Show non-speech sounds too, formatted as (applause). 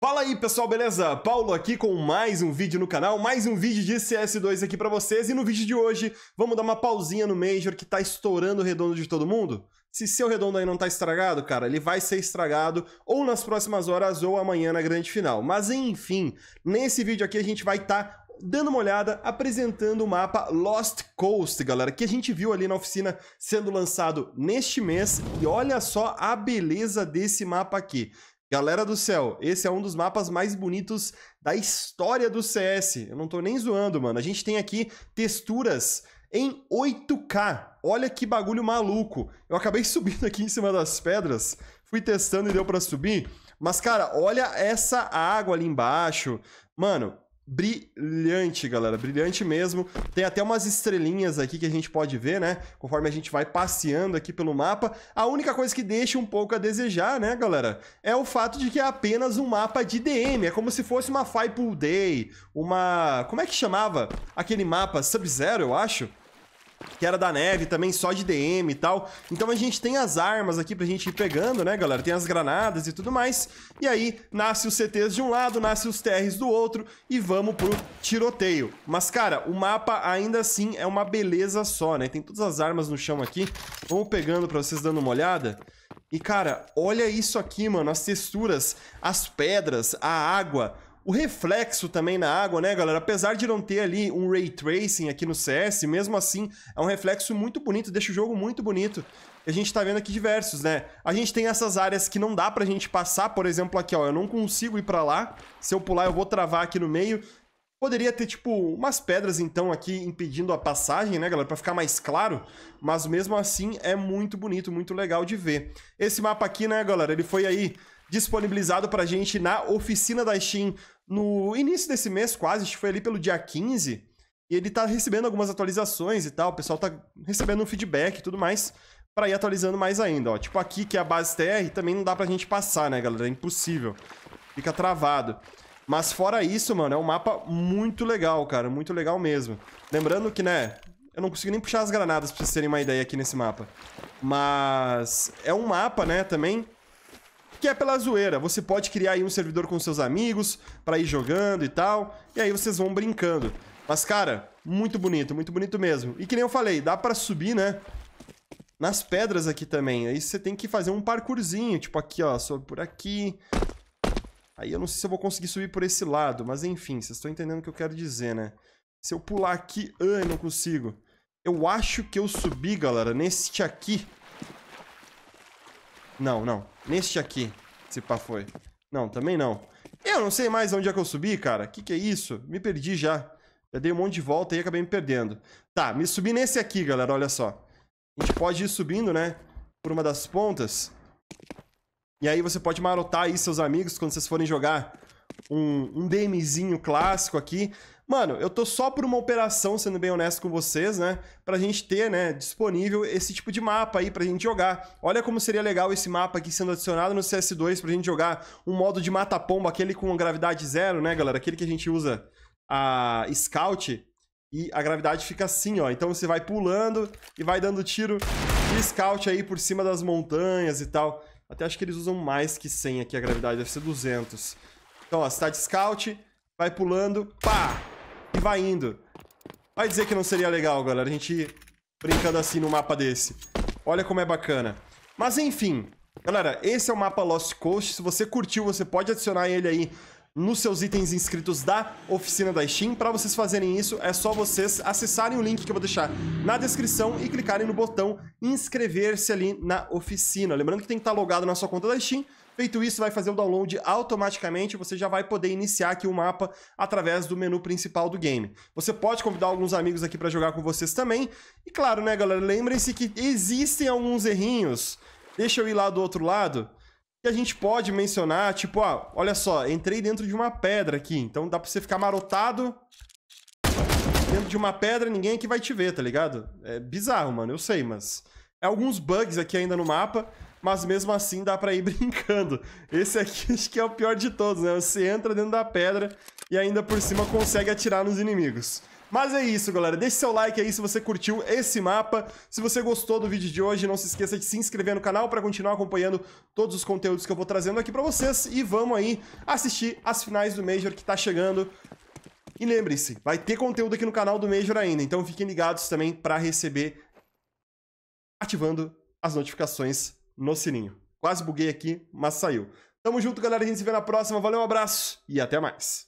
Fala aí pessoal, beleza? Paulo aqui com mais um vídeo no canal, mais um vídeo de CS2 aqui pra vocês e no vídeo de hoje vamos dar uma pausinha no Major que tá estourando o redondo de todo mundo. Se seu redondo aí não tá estragado, cara, ele vai ser estragado ou nas próximas horas ou amanhã na grande final. Mas enfim, nesse vídeo aqui a gente vai estar tá dando uma olhada, apresentando o mapa Lost Coast, galera, que a gente viu ali na oficina sendo lançado neste mês. E olha só a beleza desse mapa aqui. Galera do céu, esse é um dos mapas mais bonitos da história do CS. Eu não tô nem zoando, mano. A gente tem aqui texturas em 8K. Olha que bagulho maluco. Eu acabei (laughs) subindo aqui em cima das pedras, fui testando e deu para subir. Mas, cara, olha essa água ali embaixo. Mano, brilhante, galera, brilhante mesmo. Tem até umas estrelinhas aqui que a gente pode ver, né, conforme a gente vai passeando aqui pelo mapa. A única coisa que deixa um pouco a desejar, né, galera, é o fato de que é apenas um mapa de DM, é como se fosse uma Firepool Day, uma... como é que chamava aquele mapa? Sub-Zero, eu acho? que era da neve também, só de DM e tal. Então a gente tem as armas aqui pra gente ir pegando, né, galera? Tem as granadas e tudo mais. E aí, nasce os CTs de um lado, nasce os TRs do outro e vamos pro tiroteio. Mas, cara, o mapa ainda assim é uma beleza só, né? Tem todas as armas no chão aqui. Vamos pegando pra vocês dando uma olhada. E, cara, olha isso aqui, mano. As texturas, as pedras, a água... O reflexo também na água, né, galera? Apesar de não ter ali um ray tracing aqui no CS, mesmo assim é um reflexo muito bonito, deixa o jogo muito bonito. E a gente tá vendo aqui diversos, né? A gente tem essas áreas que não dá pra gente passar, por exemplo, aqui, ó. Eu não consigo ir pra lá. Se eu pular, eu vou travar aqui no meio. Poderia ter, tipo, umas pedras, então, aqui impedindo a passagem, né, galera? Pra ficar mais claro. Mas mesmo assim, é muito bonito, muito legal de ver. Esse mapa aqui, né, galera? Ele foi aí disponibilizado pra gente na oficina da Steam no início desse mês, quase, acho que foi ali pelo dia 15. E ele tá recebendo algumas atualizações e tal, o pessoal tá recebendo um feedback e tudo mais para ir atualizando mais ainda, ó. Tipo aqui, que é a base TR, também não dá pra gente passar, né, galera? É impossível. Fica travado. Mas fora isso, mano, é um mapa muito legal, cara. Muito legal mesmo. Lembrando que, né, eu não consigo nem puxar as granadas pra vocês terem uma ideia aqui nesse mapa. Mas é um mapa, né, também que é pela zoeira. Você pode criar aí um servidor com seus amigos para ir jogando e tal, e aí vocês vão brincando. Mas, cara, muito bonito, muito bonito mesmo. E que nem eu falei, dá para subir, né? Nas pedras aqui também. Aí você tem que fazer um parkourzinho, tipo aqui, ó, sobe por aqui. Aí eu não sei se eu vou conseguir subir por esse lado, mas enfim, vocês estão entendendo o que eu quero dizer, né? Se eu pular aqui, ai, não consigo. Eu acho que eu subi, galera, neste aqui. Não, não. Neste aqui. Se pá foi. Não, também não. É, eu não sei mais onde é que eu subi, cara. Que que é isso? Me perdi já. Já dei um monte de volta e acabei me perdendo. Tá, me subi nesse aqui, galera. Olha só. A gente pode ir subindo, né? Por uma das pontas. E aí você pode marotar aí seus amigos quando vocês forem jogar um, um DMzinho clássico aqui. Mano, eu tô só por uma operação, sendo bem honesto com vocês, né? Pra gente ter, né, disponível esse tipo de mapa aí pra gente jogar. Olha como seria legal esse mapa aqui sendo adicionado no CS2 pra gente jogar um modo de mata-pomba, aquele com gravidade zero, né, galera? Aquele que a gente usa a Scout e a gravidade fica assim, ó. Então você vai pulando e vai dando tiro de Scout aí por cima das montanhas e tal. Até acho que eles usam mais que 100 aqui a gravidade, deve ser 200. Então, ó, você tá de scout, vai pulando, pá! E vai indo. Vai dizer que não seria legal, galera, a gente ir brincando assim no mapa desse. Olha como é bacana. Mas, enfim, galera, esse é o mapa Lost Coast. Se você curtiu, você pode adicionar ele aí nos seus itens inscritos da oficina da Steam. Para vocês fazerem isso, é só vocês acessarem o link que eu vou deixar na descrição e clicarem no botão inscrever-se ali na oficina. Lembrando que tem que estar logado na sua conta da Steam Feito isso, vai fazer o download automaticamente, você já vai poder iniciar aqui o mapa através do menu principal do game. Você pode convidar alguns amigos aqui para jogar com vocês também. E claro, né, galera, lembrem-se que existem alguns errinhos. Deixa eu ir lá do outro lado que a gente pode mencionar, tipo, ah, olha só, entrei dentro de uma pedra aqui, então dá pra você ficar marotado dentro de uma pedra, ninguém aqui vai te ver, tá ligado? É bizarro, mano, eu sei, mas... É alguns bugs aqui ainda no mapa, mas mesmo assim dá pra ir (laughs) brincando. Esse aqui (laughs) acho que é o pior de todos, né? Você entra dentro da pedra e ainda por cima consegue atirar nos inimigos. Mas é isso, galera. Deixe seu like aí se você curtiu esse mapa. Se você gostou do vídeo de hoje, não se esqueça de se inscrever no canal para continuar acompanhando todos os conteúdos que eu vou trazendo aqui para vocês. E vamos aí assistir as finais do Major que está chegando. E lembre-se, vai ter conteúdo aqui no canal do Major ainda, então fiquem ligados também para receber ativando as notificações no sininho. Quase buguei aqui, mas saiu. Tamo junto, galera. A gente se vê na próxima. Valeu, um abraço e até mais.